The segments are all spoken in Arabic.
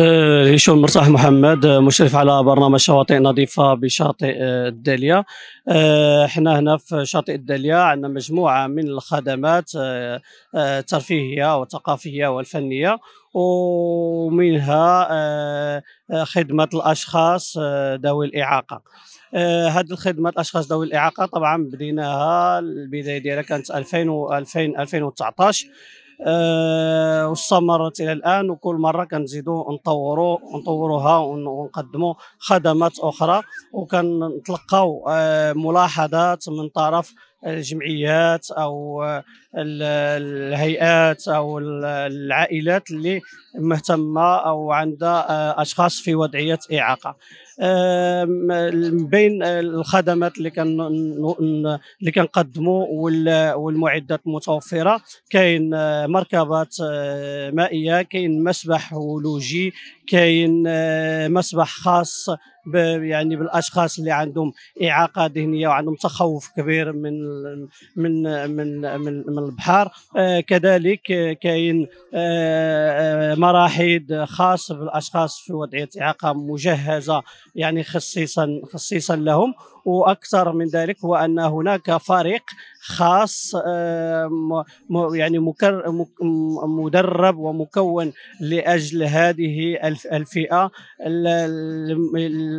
هشام آه، مرتاح محمد آه، مشرف على برنامج شواطئ نظيفة بشاطئ الدالية آه، احنا هنا في شاطئ الدالية عندنا مجموعة من الخدمات الترفيهية والثقافية والفنية ومنها خدمة الأشخاص ذوي الإعاقة هذه الخدمة الأشخاص ذوي الإعاقة طبعا بديناها البداية ديالها كانت 2000 و 2000 2019 آه، واستمرت الى الان وكل مره كنزيدوا نطوروا نطوروها ونقدموا خدمات اخرى وكنتلقاو آه، ملاحظات من طرف الجمعيات او الهيئات او العائلات اللي مهتمه او عندها آه، اشخاص في وضعيه اعاقه من بين الخدمات اللي كان اللي كنقدموا والمعدات المتوفره كاين آه، مركبات آه، مائيه كاين مسبح ولوجي كاين مسبح خاص يعني بالاشخاص اللي عندهم اعاقه ذهنيه وعندهم تخوف كبير من من من من, من البحر آه، كذلك آه، كاين آه، مراحيض خاص بالاشخاص في وضعيه اعاقه مجهزه يعني خصيصا خصيصا لهم واكثر من ذلك هو ان هناك فريق خاص يعني مدرب ومكون لاجل هذه الفئه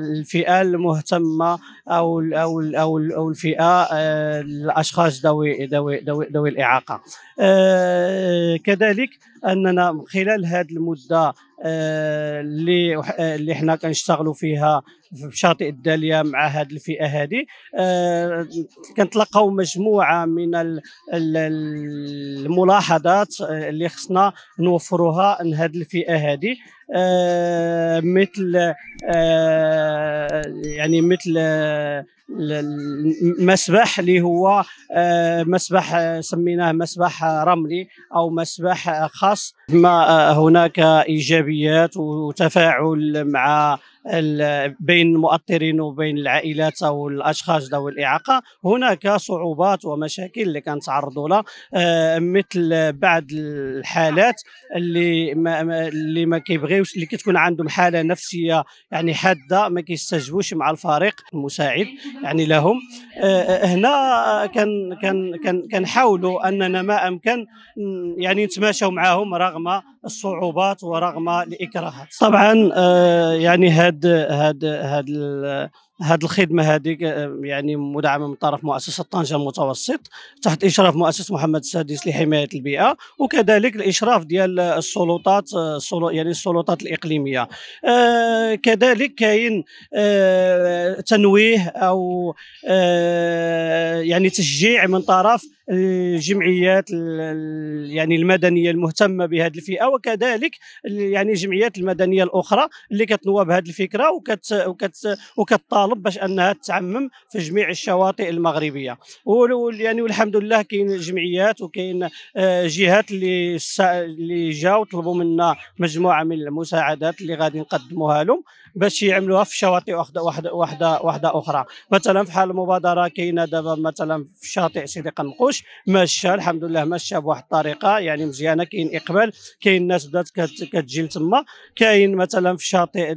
الفئه المهتمه او الـ او الـ او, الـ أو الفئه آه، الاشخاص ذوي ذوي ذوي الاعاقه آه، كذلك اننا خلال هذه المده آه، اللي آه، اللي حنا كنشتغلوا فيها في شاطئ الداليه مع هذه الفئه هذه آه، كنتلقاو مجموعه من الملاحظات اللي خصنا نوفروها لهذه الفئه هذه مثل يعني مثل المسبح اللي هو مسبح سميناه مسبح رملي او مسبح خاص ما هناك ايجابي الايجابيات وتفاعل مع بين المؤطرين وبين العائلات او الاشخاص ذوي الاعاقه هناك صعوبات ومشاكل اللي كنتعرضوا لها آه، مثل بعض الحالات اللي ما اللي ما كيبغيوش اللي كتكون عندهم حاله نفسيه يعني حاده ما كيستجبوش مع الفريق المساعد يعني لهم آه، هنا كان كان كان كنحاولوا اننا ما امكن يعني نتماشوا معاهم رغم الصعوبات ورغم الاكراهات طبعا آه، يعني هذا هاد هاد هاد هذه الخدمه هذه يعني مدعمه من طرف مؤسسه طنجه المتوسط تحت اشراف مؤسس محمد السادس لحمايه البيئه وكذلك الاشراف ديال السلطات يعني السلطات الاقليميه آه، كذلك كاين آه، تنويه او آه، يعني تشجيع من طرف الجمعيات يعني المدنيه المهتمه بهذه الفئه وكذلك يعني الجمعيات المدنيه الاخرى اللي كتنوى بهذه الفكره وكت وكت وكتطالب الطلب باش انها تعمم في جميع الشواطئ المغربيه يعني والحمد لله كاين جمعيات وكاين آه، جهات اللي اللي جاوا طلبوا منا مجموعه من المساعدات اللي غادي نقدموها لهم باش يعملوها في شواطئ واحده واحده واحده, اخرى مثلا في حال المبادره كاينه دابا مثلا في شاطئ سيدي قنقوش ماشيه الحمد لله ماشيه بواحد الطريقه يعني مزيانه كاين اقبال كاين الناس بدات كتجي لتما كاين مثلا في شاطئ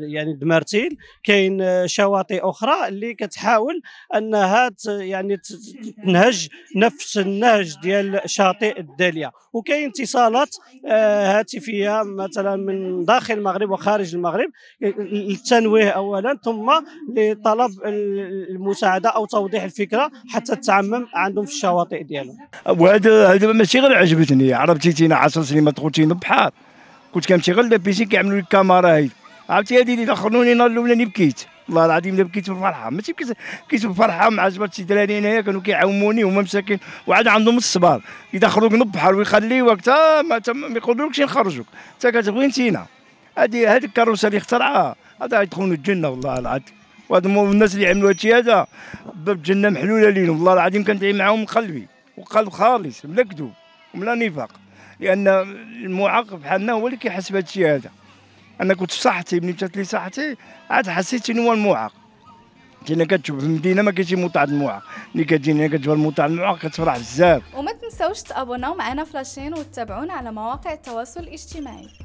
يعني دمارتيل كاين شا... آه، شواطئ اخرى اللي كتحاول انها يعني تنهج نفس النهج ديال شاطئ الداليه وكاين اتصالات آه، هاتفيه مثلا من داخل المغرب وخارج المغرب للتنويه اولا ثم لطلب المساعده او توضيح الفكره حتى تعمم عندهم في الشواطئ ديالهم وهذا هذا ماشي غير عجبتني عرفتي تينا 10 سنين ما دخلتي البحر كنت كنمشي غير لابيسين كيعملوا لي الكاميرا هاي عرفتي هذه اللي دخلوني نهار الاولاني بكيت والله العظيم دابا بكيت بالفرحه ماشي بكيت بكيت بالفرحه مع جبر شي دراري هنايا كانوا كيعاونوني هما مساكين وعاد عندهم الصبر يدخلوك خرجوا من البحر ويخليوك حتى ما يقدروكش يخرجوك حتى كتبغي نتينا هذه هذه الكاروسه اللي اخترعها هذا غيدخلوا الجنه والله العظيم وهاد الناس اللي عملوا هادشي هذا باب الجنه محلوله ليهم والله العظيم كندعي معاهم من قلبي وقلب خالص بلا كذوب وبلا نفاق لان المعاق بحالنا هو اللي كيحس بهادشي هذا انا كنت في صحتي ملي جات لي صحتي عاد حسيت انه هو المعاق كاين كتشوف في المدينه ما كاينش المطعم المعاق اللي كتجينا كتشوف المطعم المعاق كتفرح بزاف وما تنساوش تابوناو معنا فلاشين وتتابعونا على مواقع التواصل الاجتماعي